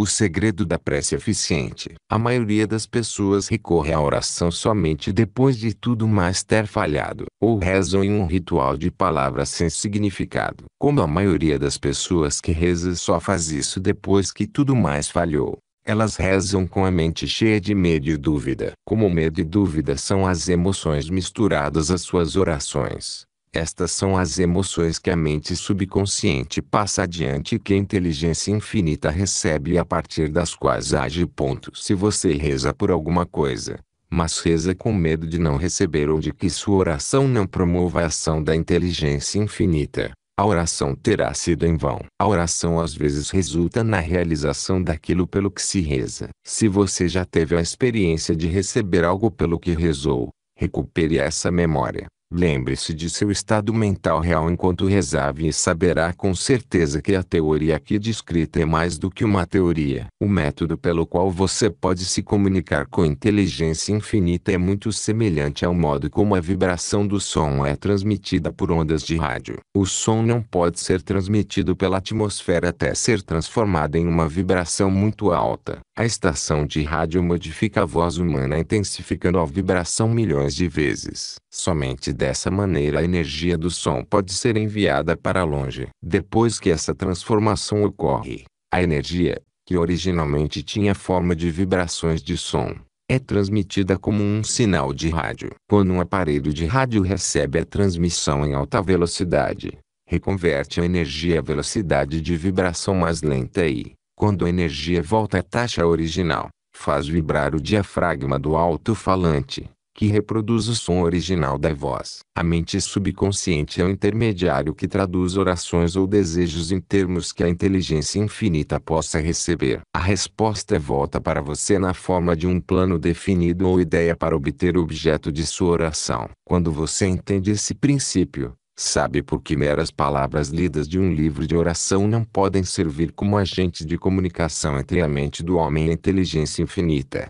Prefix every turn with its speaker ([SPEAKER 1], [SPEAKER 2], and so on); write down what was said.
[SPEAKER 1] O segredo da prece eficiente. A maioria das pessoas recorre à oração somente depois de tudo mais ter falhado, ou rezam em um ritual de palavras sem significado. Como a maioria das pessoas que reza só faz isso depois que tudo mais falhou. Elas rezam com a mente cheia de medo e dúvida. Como medo e dúvida são as emoções misturadas às suas orações, estas são as emoções que a mente subconsciente passa adiante e que a inteligência infinita recebe e a partir das quais age. Ponto. Se você reza por alguma coisa, mas reza com medo de não receber ou de que sua oração não promova a ação da inteligência infinita, a oração terá sido em vão. A oração às vezes resulta na realização daquilo pelo que se reza. Se você já teve a experiência de receber algo pelo que rezou, recupere essa memória. Lembre-se de seu estado mental real enquanto rezava e saberá com certeza que a teoria aqui descrita é mais do que uma teoria. O método pelo qual você pode se comunicar com inteligência infinita é muito semelhante ao modo como a vibração do som é transmitida por ondas de rádio. O som não pode ser transmitido pela atmosfera até ser transformado em uma vibração muito alta. A estação de rádio modifica a voz humana intensificando a vibração milhões de vezes. Somente dessa maneira a energia do som pode ser enviada para longe. Depois que essa transformação ocorre, a energia, que originalmente tinha forma de vibrações de som, é transmitida como um sinal de rádio. Quando um aparelho de rádio recebe a transmissão em alta velocidade, reconverte a energia à velocidade de vibração mais lenta e, quando a energia volta à taxa original, faz vibrar o diafragma do alto-falante que reproduz o som original da voz. A mente subconsciente é o intermediário que traduz orações ou desejos em termos que a inteligência infinita possa receber. A resposta volta para você na forma de um plano definido ou ideia para obter o objeto de sua oração. Quando você entende esse princípio, Sabe por que meras palavras lidas de um livro de oração não podem servir como agente de comunicação entre a mente do homem e a inteligência infinita.